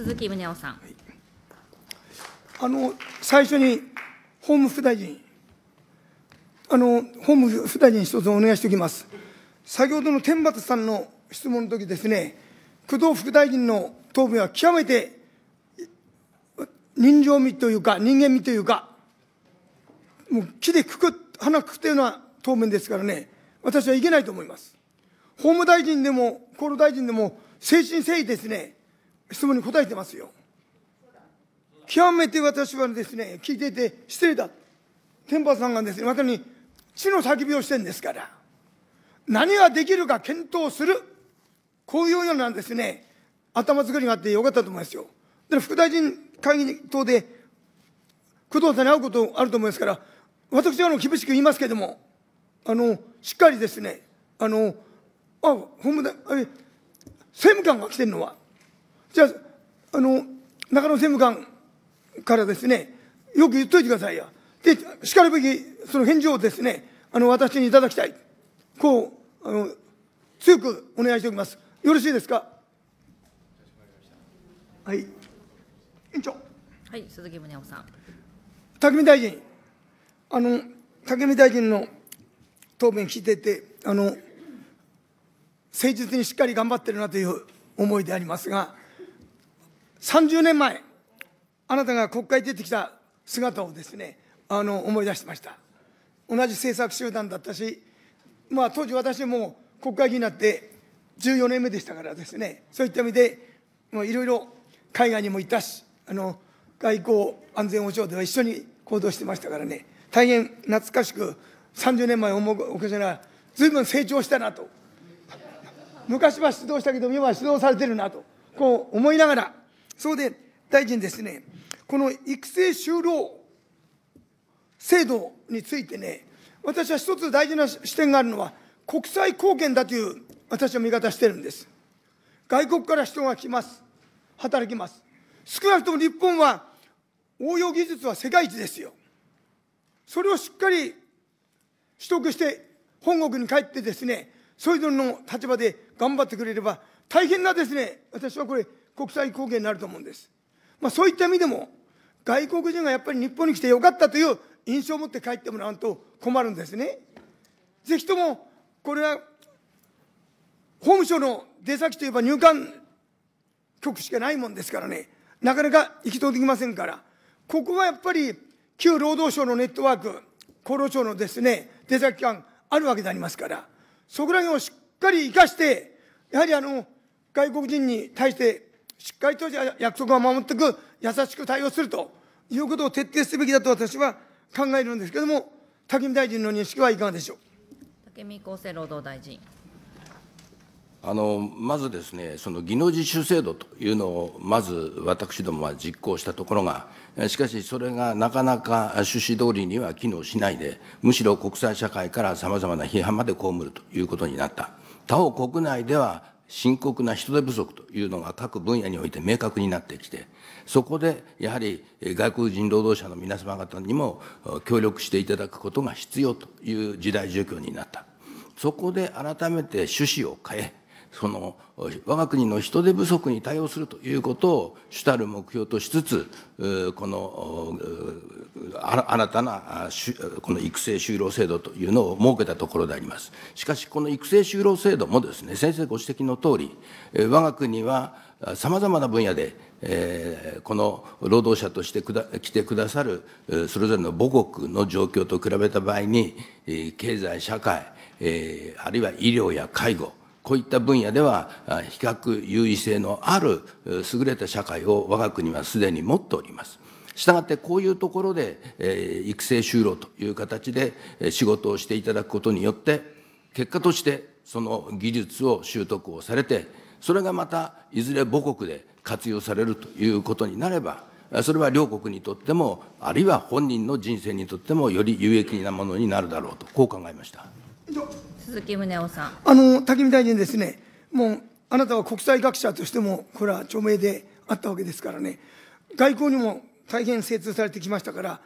鈴木宗男さん、はい、あの最初に法務副大臣、あの法務副大臣、一つお願いしておきます。先ほどの天罰さんの質問の時ですね、工藤副大臣の答弁は極めて人情味というか、人間味というか、もう木でくく、鼻くくというような答弁ですからね、私はいけないと思います。法務大臣でも、厚労大臣でも、誠心誠意ですね、質問に答えてますよ。極めて私はですね、聞いていて失礼だ。天馬さんがですね、まさに地の叫びをしてるんですから、何ができるか検討する。こういうようなですね、頭作りがあってよかったと思いますよ。で、副大臣会議等で、工藤さんに会うことあると思いますから、私はあの厳しく言いますけれども、あの、しっかりですね、あの、あ、本部大、あれ、政務官が来てるのは、じゃあ、あの、中野政務官からですね、よく言っといてくださいよ。で、しかるべきその返事をですね、あの、私にいただきたい。こう、あの、強くお願いしておきます。よろしいですかはい。委員長。はい、鈴木宗男さん。武見大臣、あの、武見大臣の答弁聞いてて、あの、誠実にしっかり頑張ってるなという思いでありますが、30年前、あなたが国会に出てきた姿をですね、あの思い出しました。同じ政策集団だったし、まあ、当時私も国会議員になって14年目でしたからですね、そういった意味で、いろいろ海外にも行ったし、あの外交安全保障では一緒に行動してましたからね、大変懐かしく、30年前思うおかしなら、ずいぶん成長したなと、昔は指導したけど、今は指導されてるなと、こう思いながら、それで大臣ですね、この育成就労制度についてね、私は一つ大事な視点があるのは、国際貢献だという私は見方してるんです。外国から人が来ます、働きます。少なくとも日本は応用技術は世界一ですよ。それをしっかり取得して、本国に帰ってですね、それぞれの立場で頑張ってくれれば、大変なですね、私はこれ、国際貢献になると思うんです。まあ、そういった意味でも、外国人がやっぱり日本に来てよかったという印象を持って帰ってもらうと困るんですね。ぜひとも、これは法務省の出先といえば入管局しかないもんですからね、なかなか行き届きませんから、ここはやっぱり旧労働省のネットワーク、厚労省のですね、出先機関あるわけでありますから、そこら辺をしっかり生かして、やはりあの外国人に対してしっかりと約束を守っていく、優しく対応するということを徹底すべきだと私は考えるんですけれども、武見大臣の認識はいかがでしょう。武見厚生労働大臣あのまずですね、その技能実習制度というのを、まず私どもは実行したところが、しかしそれがなかなか趣旨通りには機能しないで、むしろ国際社会からさまざまな批判まで被るということになった。他方、国内では深刻な人手不足というのが各分野において明確になってきて、そこでやはり外国人労働者の皆様方にも協力していただくことが必要という時代状況になった。そこで改めて趣旨を変え、その我が国の人手不足に対応するということを主たる目標としつつこの新たなこの育成就労制度というのを設けたところでありますしかしこの育成就労制度もですね先生ご指摘のとおり我が国はさまざまな分野で、えこの労働者としてくだ来てくださる、それぞれの母国の状況と比べた場合に、経済、社会、えあるいは医療や介護、こういった分野では、比較優位性のある優れた社会を我が国はすでに持っております。したがって、こういうところで、育成就労という形で仕事をしていただくことによって、結果としてその技術を習得をされて、それがまたいずれ母国で活用されるということになれば、それは両国にとっても、あるいは本人の人生にとっても、より有益なものになるだろうと、こう考えました。鈴木宗男さん。あの武見大臣ですね、もうあなたは国際学者としても、これは著名であったわけですからね、外交にも大変精通されてきましたから、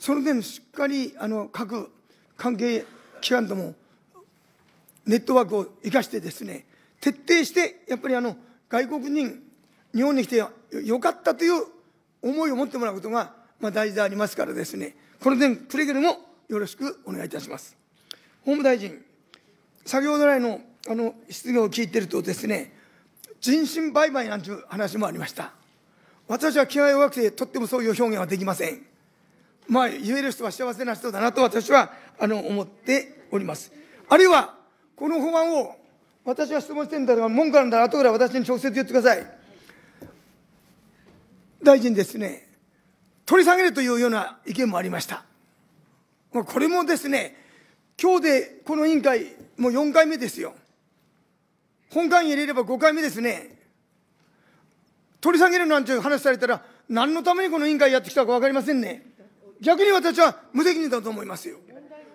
その点、しっかりあの各関係機関ともネットワークを生かしてですね、徹底して、やっぱりあの外国人、日本に来てよかったという思いを持ってもらうことが、まあ、大事でありますからですね、この点、くれぐれもよろしくお願いいたします。法務大臣先ほど来のあの質疑を聞いてるとですね、人身売買なんていう話もありました。私は気が弱くて、とってもそういう表現はできません。まあ、言える人は幸せな人だなと私はあの思っております。あるいは、この法案を、私は質問してんだから、文句なんだ、後から私に直接言ってください。大臣ですね、取り下げるというような意見もありました。これもですね、今日でこの委員会もう4回目ですよ。本会議入れれば5回目ですね。取り下げるなんていう話されたら、何のためにこの委員会やってきたか分かりませんね。逆に私は無責任だと思いますよ。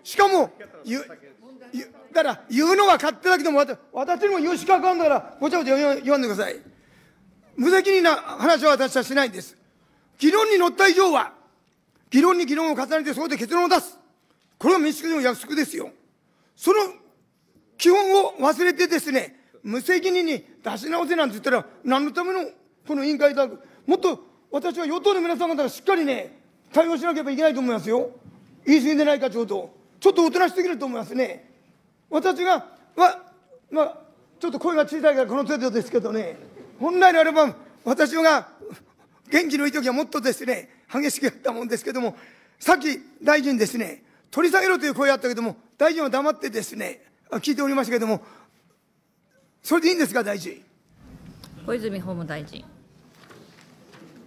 しかも、だから言うのは勝手だけども、私にも言う資格あるんだから、ごちゃごちゃ言わんでください。無責任な話は私はしないんです。議論に乗った以上は、議論に議論を重ねて、そこで結論を出す。これは民主主義の約束ですよ。その基本を忘れてですね、無責任に出し直せなんて言ったら、何のためのこの委員会だ、もっと私は与党の皆さん方がしっかりね、対応しなければいけないと思いますよ。言い過ぎでないか、ちょうど。ちょっとおとなしすぎると思いますね。私が、ま、まあ、ちょっと声が小さいからこの程度ですけどね、本来であれば、私が元気のいい時はもっとですね、激しくやったもんですけども、さっき大臣ですね、取り下げろという声あったけども、大臣は黙ってですね、聞いておりましたけれども、それでいいんですか、大臣。小泉法務大臣。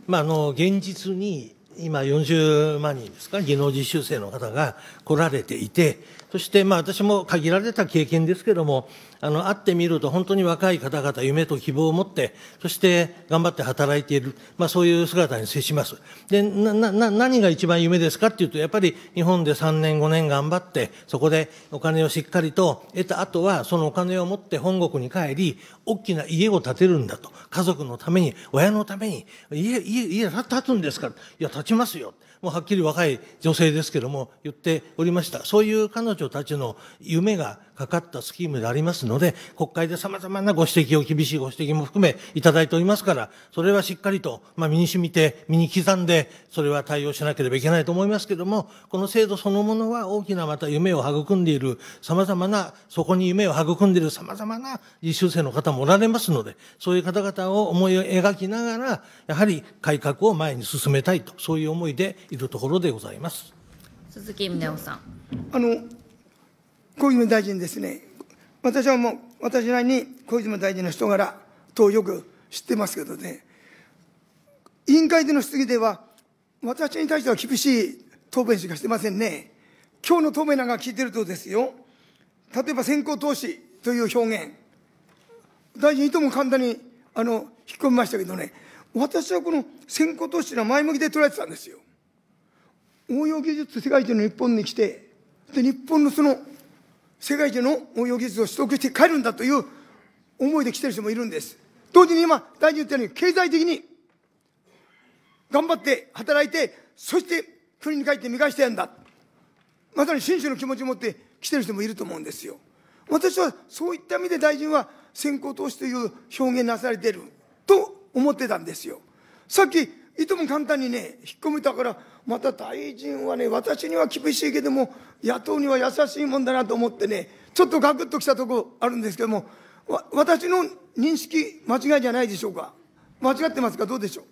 まあ、あの現実に今40万人ですか、技能実習生の方が来られていて、そしてまあ私も限られた経験ですけれども、あの、会ってみると本当に若い方々、夢と希望を持って、そして頑張って働いている、まあそういう姿に接します。で、な、な、何が一番夢ですかっていうと、やっぱり日本で3年5年頑張って、そこでお金をしっかりと得た後は、そのお金を持って本国に帰り、大きな家を建てるんだと。家族のために、親のために、家、家、家建つんですかいや、建立ちますよ。もうはっきり若い女性ですけども、言っておりました。そういう彼女たちの夢がかかったスキームでありますので、国会で様々なご指摘を、厳しいご指摘も含めいただいておりますから、それはしっかりと、まあ、身に染みて、身に刻んで、それは対応しなければいけないと思いますけども、この制度そのものは大きなまた夢を育んでいる、様々な、そこに夢を育んでいる様々な実習生の方もおられますので、そういう方々を思い描きながら、やはり改革を前に進めたいと、そういう思いでいるところでございます。鈴木宗男さん。あの、小泉大臣ですね。私はもう、私なりに小泉大臣の人柄とよく知ってますけどね。委員会での質疑では、私に対しては厳しい答弁しかしてませんね。今日の答弁なんか聞いてるとですよ、例えば先行投資という表現、大臣いとも簡単にあの引っ込みましたけどね、私はこの先行投資というのは前向きで捉えてたんですよ。応用技術世界中の日本に来て、で、日本のその世界中の応用技術を取得して帰るんだという思いで来てる人もいるんです。同時に今、大臣言ったように、経済的に頑張って働いて、そして国に帰って見返してやるんだ。まさに真摯の気持ちを持って来てる人もいると思うんですよ。私はそういった意味で大臣は先行投資という表現なされていると思ってたんですよ。さっきいとも簡単にね、引っ込めたから、また大臣はね、私には厳しいけども、野党には優しいもんだなと思ってね、ちょっとガクッときたとこあるんですけども、私の認識、間違いじゃないでしょうか。間違ってますか、どうでしょう。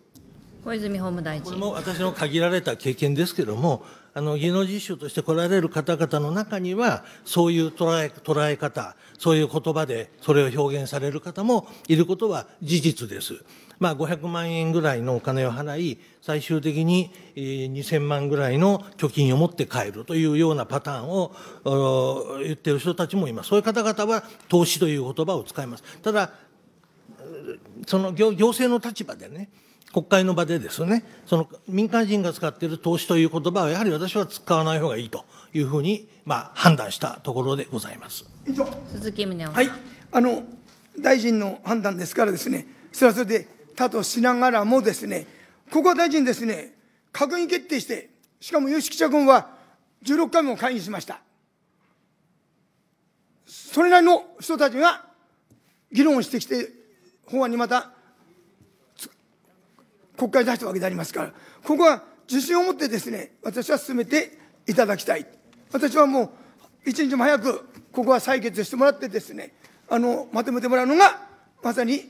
小泉法務大臣これも私の限られた経験ですけれども、あの技能実習として来られる方々の中には、そういう捉え捉え方、そういう言葉でそれを表現される方もいることは事実です。まあ、500万円ぐらいのお金を払い、最終的に2000万ぐらいの貯金を持って帰るというようなパターンを言ってる人たちもいます。そういう方々は投資という言葉を使います。ただ、その行政の立場でね、国会の場でですね、その民間人が使っている投資という言葉は、やはり私は使わない方がいいというふうに、まあ、判断したところでございます。鈴木宗はい、あの大臣の判断ですからですね、それはそれでたとしながらもですね、ここは大臣ですね、閣議決定して、しかも有識者君は16回も会議しました。それなりの人たちが議論をしてきて、法案にまた国会出したわけでありますから、ここは自信を持ってですね、私は進めていただきたい。私はもう、一日も早く、ここは採決してもらってですね、あの、まとめてもらうのが、まさに、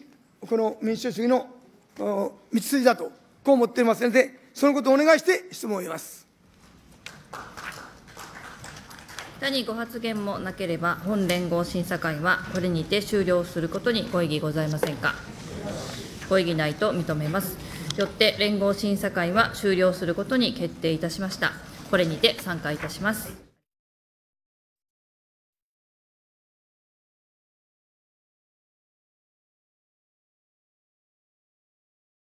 この民主主義の道筋だと、こう思っておりますので、そのことをお願いして質問を言います。他にご発言もなければ、本連合審査会はこれにて終了することにご異議ございませんか。ご異議ないと認めます。よって連合審査会は終了することに決定いたしました。これにて散会いたします。